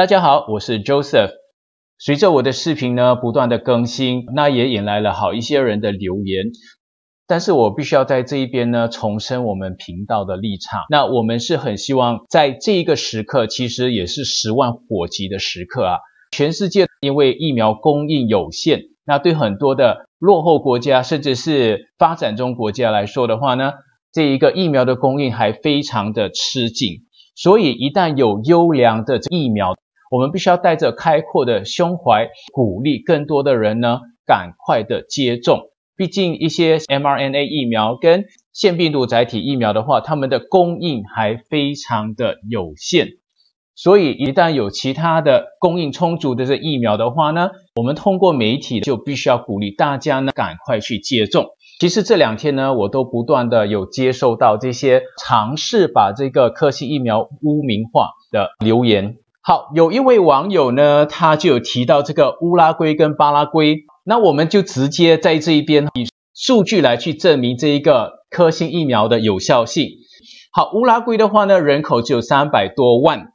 大家好，我是 Joseph。随着我的视频呢不断的更新，那也引来了好一些人的留言。但是我必须要在这一边呢重申我们频道的立场。那我们是很希望在这一个时刻，其实也是十万火急的时刻啊！全世界因为疫苗供应有限，那对很多的落后国家，甚至是发展中国家来说的话呢，这一个疫苗的供应还非常的吃紧。所以一旦有优良的疫苗，我们必须要带着开阔的胸怀，鼓励更多的人呢，赶快的接种。毕竟一些 mRNA 疫苗跟腺病毒载体疫苗的话，它们的供应还非常的有限。所以一旦有其他的供应充足的这疫苗的话呢，我们通过媒体就必须要鼓励大家呢，赶快去接种。其实这两天呢，我都不断的有接受到这些尝试把这个科兴疫苗污名化的留言。好，有一位网友呢，他就有提到这个乌拉圭跟巴拉圭，那我们就直接在这一边以数据来去证明这一个科兴疫苗的有效性。好，乌拉圭的话呢，人口只有三百多万，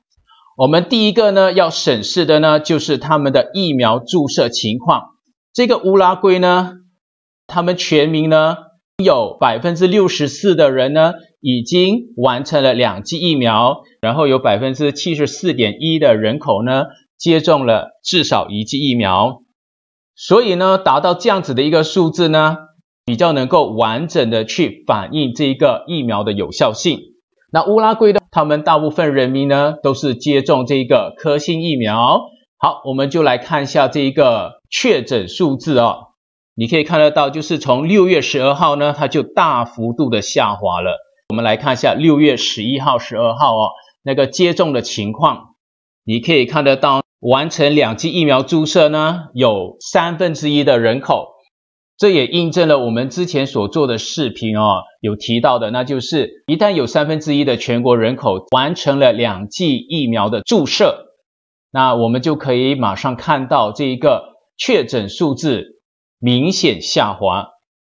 我们第一个呢要审视的呢，就是他们的疫苗注射情况。这个乌拉圭呢，他们全名呢？有百分之六十四的人呢，已经完成了两剂疫苗，然后有百分之七十四点一的人口呢接种了至少一剂疫苗，所以呢，达到这样子的一个数字呢，比较能够完整的去反映这一个疫苗的有效性。那乌拉圭的他们大部分人民呢，都是接种这一个科兴疫苗。好，我们就来看一下这一个确诊数字啊。你可以看得到，就是从六月十二号呢，它就大幅度的下滑了。我们来看一下六月十一号、十二号哦，那个接种的情况，你可以看得到，完成两剂疫苗注射呢，有三分之一的人口。这也印证了我们之前所做的视频哦，有提到的，那就是一旦有三分之一的全国人口完成了两剂疫苗的注射，那我们就可以马上看到这一个确诊数字。明显下滑，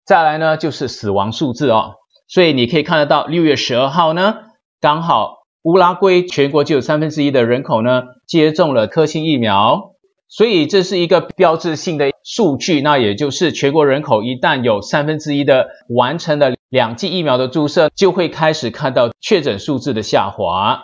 再来呢就是死亡数字哦，所以你可以看得到，六月十二号呢，刚好乌拉圭全国就有三分之一的人口呢接种了科兴疫苗，所以这是一个标志性的数据，那也就是全国人口一旦有三分之一的完成了两剂疫苗的注射，就会开始看到确诊数字的下滑。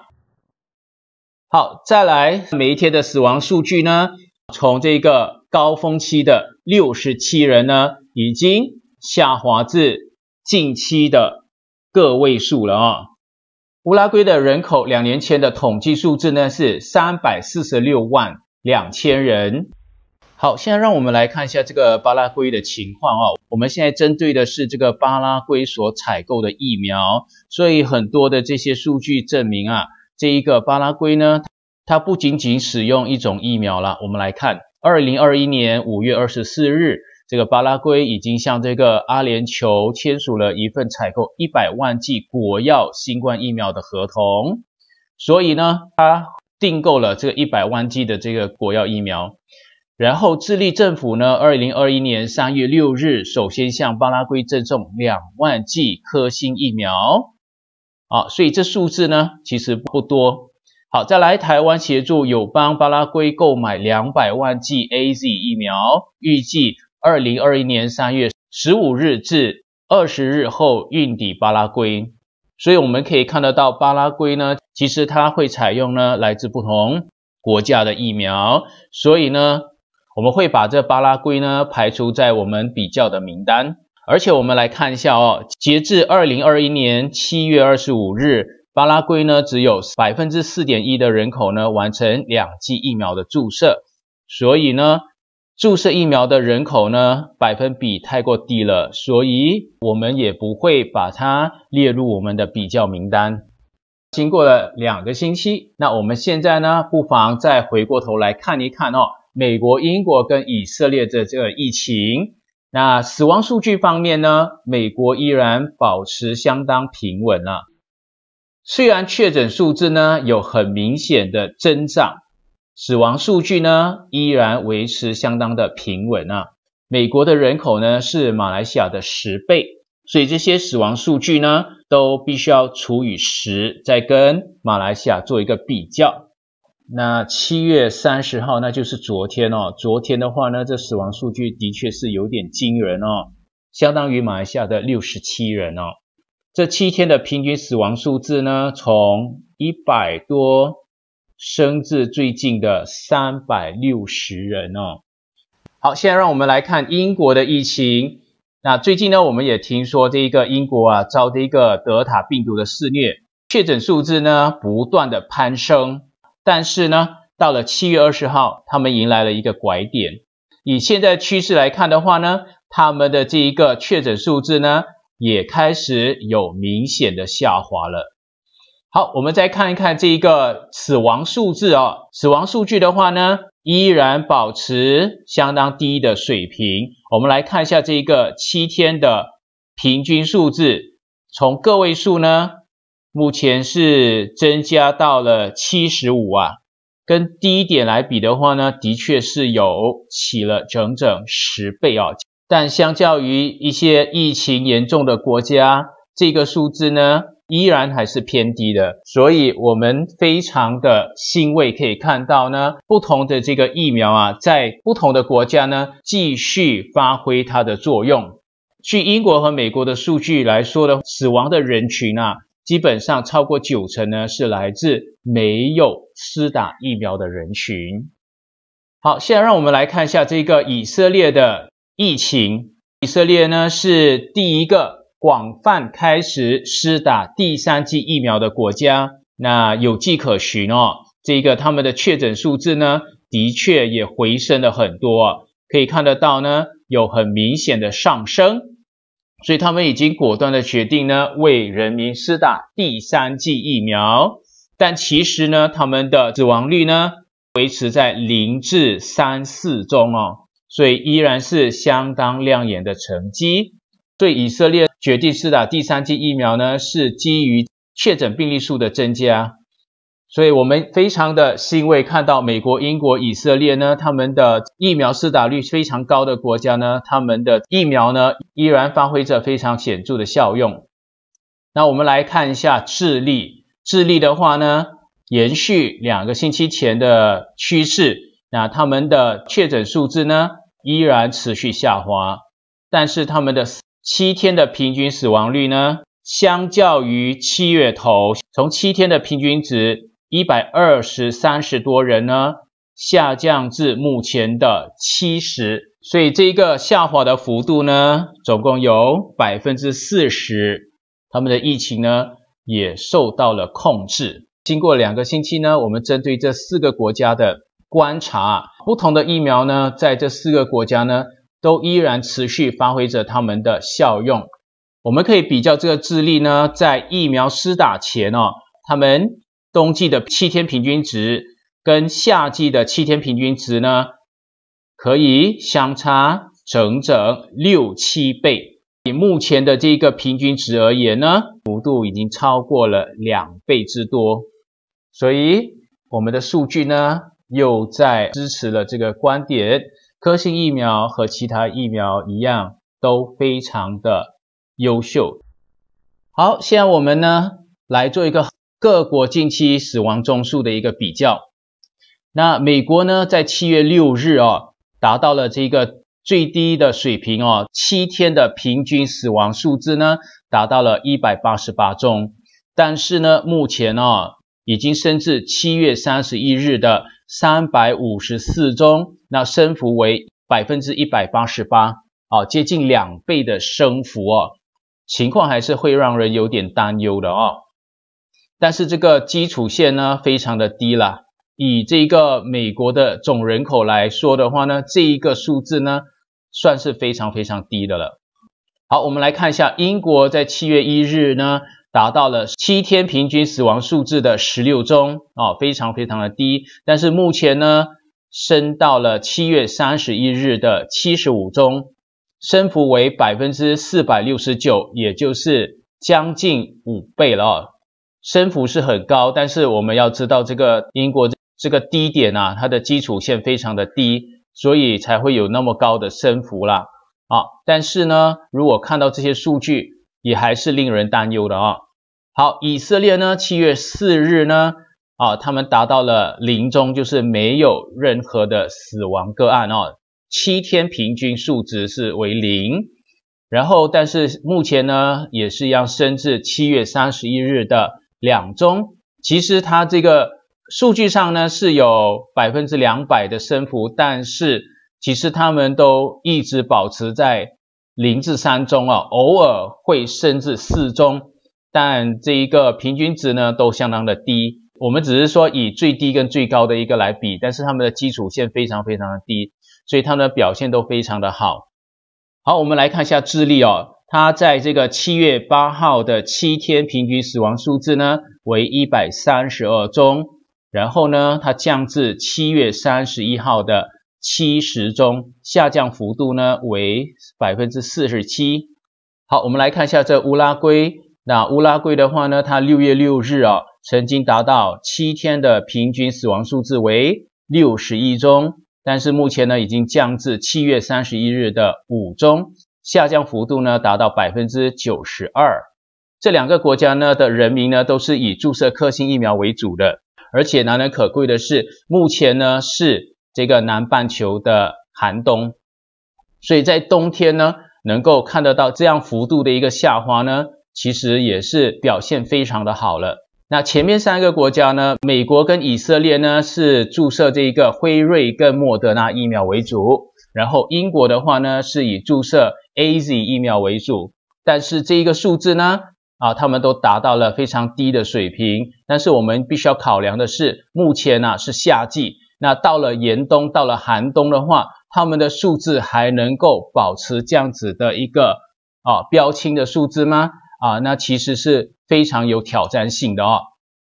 好，再来每一天的死亡数据呢，从这个高峰期的。六十七人呢，已经下滑至近期的个位数了啊。乌拉圭的人口两年前的统计数字呢是三百四十六万两千人。好，现在让我们来看一下这个巴拉圭的情况哦。我们现在针对的是这个巴拉圭所采购的疫苗，所以很多的这些数据证明啊，这一个巴拉圭呢，它不仅仅使用一种疫苗了。我们来看。二零二一年五月二十四日，这个巴拉圭已经向这个阿联酋签署了一份采购一百万剂国药新冠疫苗的合同，所以呢，他订购了这个一百万剂的这个国药疫苗。然后，智利政府呢，二零二一年三月六日首先向巴拉圭赠送两万剂科兴疫苗。啊，所以这数字呢，其实不多。再来，台湾协助友邦巴拉圭购买两百万剂 A Z 疫苗，预计二零二一年三月十五日至二十日后运抵巴拉圭。所以我们可以看得到，巴拉圭呢，其实它会采用呢来自不同国家的疫苗，所以呢，我们会把这巴拉圭呢排除在我们比较的名单。而且我们来看一下哦，截至二零二一年七月二十五日。巴拉圭呢，只有百分之四点一的人口呢完成两剂疫苗的注射，所以呢，注射疫苗的人口呢百分比太过低了，所以我们也不会把它列入我们的比较名单。经过了两个星期，那我们现在呢，不妨再回过头来看一看哦，美国、英国跟以色列的这个疫情，那死亡数据方面呢，美国依然保持相当平稳了。虽然确诊数字呢有很明显的增长，死亡数据呢依然维持相当的平稳啊。美国的人口呢是马来西亚的十倍，所以这些死亡数据呢都必须要除以十，再跟马来西亚做一个比较。那七月三十号，那就是昨天哦。昨天的话呢，这死亡数据的确是有点惊人哦，相当于马来西亚的六十七人哦。这七天的平均死亡数字呢，从一百多升至最近的三百六十人哦。好，现在让我们来看英国的疫情。那最近呢，我们也听说这一个英国啊遭这一个德尔塔病毒的肆虐，确诊数字呢不断的攀升。但是呢，到了七月二十号，他们迎来了一个拐点。以现在趋势来看的话呢，他们的这一个确诊数字呢。也开始有明显的下滑了。好，我们再看一看这一个死亡数字啊，死亡数据的话呢，依然保持相当低的水平。我们来看一下这一个七天的平均数字，从个位数呢，目前是增加到了七十五啊，跟第一点来比的话呢，的确是有起了整整十倍啊。但相较于一些疫情严重的国家，这个数字呢，依然还是偏低的。所以，我们非常的欣慰，可以看到呢，不同的这个疫苗啊，在不同的国家呢，继续发挥它的作用。据英国和美国的数据来说的，死亡的人群啊，基本上超过九成呢，是来自没有施打疫苗的人群。好，现在让我们来看一下这个以色列的。疫情，以色列呢是第一个广泛开始施打第三剂疫苗的国家，那有迹可循哦。这个他们的确诊数字呢，的确也回升了很多，可以看得到呢，有很明显的上升。所以他们已经果断的决定呢，为人民施打第三剂疫苗。但其实呢，他们的死亡率呢，维持在零至三四中哦。所以依然是相当亮眼的成绩。对以色列决定施打第三剂疫苗呢，是基于确诊病例数的增加。所以，我们非常的欣慰看到美国、英国、以色列呢，他们的疫苗施打率非常高的国家呢，他们的疫苗呢依然发挥着非常显著的效用。那我们来看一下智利，智利的话呢，延续两个星期前的趋势，那他们的确诊数字呢？依然持续下滑，但是他们的七天的平均死亡率呢，相较于七月头，从七天的平均值一百二十三十多人呢，下降至目前的七十，所以这一个下滑的幅度呢，总共有百分之四十，他们的疫情呢，也受到了控制。经过两个星期呢，我们针对这四个国家的观察。不同的疫苗呢，在这四个国家呢，都依然持续发挥着他们的效用。我们可以比较这个智利呢，在疫苗施打前哦，他们冬季的七天平均值跟夏季的七天平均值呢，可以相差整整六七倍。以目前的这个平均值而言呢，幅度已经超过了两倍之多。所以我们的数据呢？又在支持了这个观点，科兴疫苗和其他疫苗一样，都非常的优秀。好，现在我们呢来做一个各国近期死亡宗数的一个比较。那美国呢，在七月六日啊，达到了这个最低的水平哦，七天的平均死亡数字呢，达到了一百八十八宗。但是呢，目前哦，已经升至七月三十一日的。三百五十四宗，那升幅为百分之一百八十八，啊，接近两倍的升幅哦，情况还是会让人有点担忧的哦。但是这个基础线呢，非常的低了。以这个美国的总人口来说的话呢，这一个数字呢，算是非常非常低的了。好，我们来看一下英国在七月一日呢。达到了七天平均死亡数字的十六宗哦，非常非常的低。但是目前呢，升到了七月三十一日的七十五宗，升幅为百分之四百六十九，也就是将近五倍了啊。升幅是很高，但是我们要知道这个英国这个低点啊，它的基础线非常的低，所以才会有那么高的升幅啦啊。但是呢，如果看到这些数据，也还是令人担忧的啊。好，以色列呢？七月四日呢？啊，他们达到了零中，就是没有任何的死亡个案哦。七天平均数值是为零。然后，但是目前呢，也是要升至七月三十一日的两宗。其实它这个数据上呢是有百分之两百的升幅，但是其实他们都一直保持在零至三中啊，偶尔会升至四中。但这一个平均值呢，都相当的低。我们只是说以最低跟最高的一个来比，但是他们的基础线非常非常的低，所以他们表现都非常的好。好，我们来看一下智利哦，它在这个七月八号的七天平均死亡数字呢为一百三十二宗，然后呢它降至七月三十一号的七十宗，下降幅度呢为百分之四十七。好，我们来看一下这乌拉圭。那乌拉圭的话呢，它六月六日啊，曾经达到七天的平均死亡数字为六十一宗，但是目前呢，已经降至七月三十一日的五宗，下降幅度呢达到百分之九十二。这两个国家呢的人民呢都是以注射科兴疫苗为主的，而且难能可贵的是，目前呢是这个南半球的寒冬，所以在冬天呢能够看得到这样幅度的一个下滑呢。其实也是表现非常的好了。那前面三个国家呢，美国跟以色列呢是注射这一个辉瑞跟莫德纳疫苗为主，然后英国的话呢是以注射 A Z 疫苗为主。但是这一个数字呢，啊，他们都达到了非常低的水平。但是我们必须要考量的是，目前呢是夏季，那到了严冬，到了寒冬的话，他们的数字还能够保持这样子的一个啊标清的数字吗？啊，那其实是非常有挑战性的哦。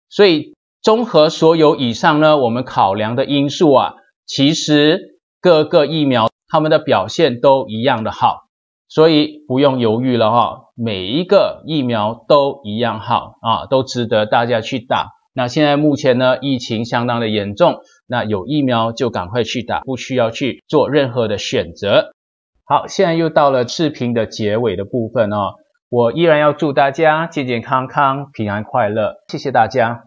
所以综合所有以上呢，我们考量的因素啊，其实各个疫苗他们的表现都一样的好，所以不用犹豫了哈，每一个疫苗都一样好啊，都值得大家去打。那现在目前呢，疫情相当的严重，那有疫苗就赶快去打，不需要去做任何的选择。好，现在又到了视频的结尾的部分哦。我依然要祝大家健健康康、平安快乐。谢谢大家。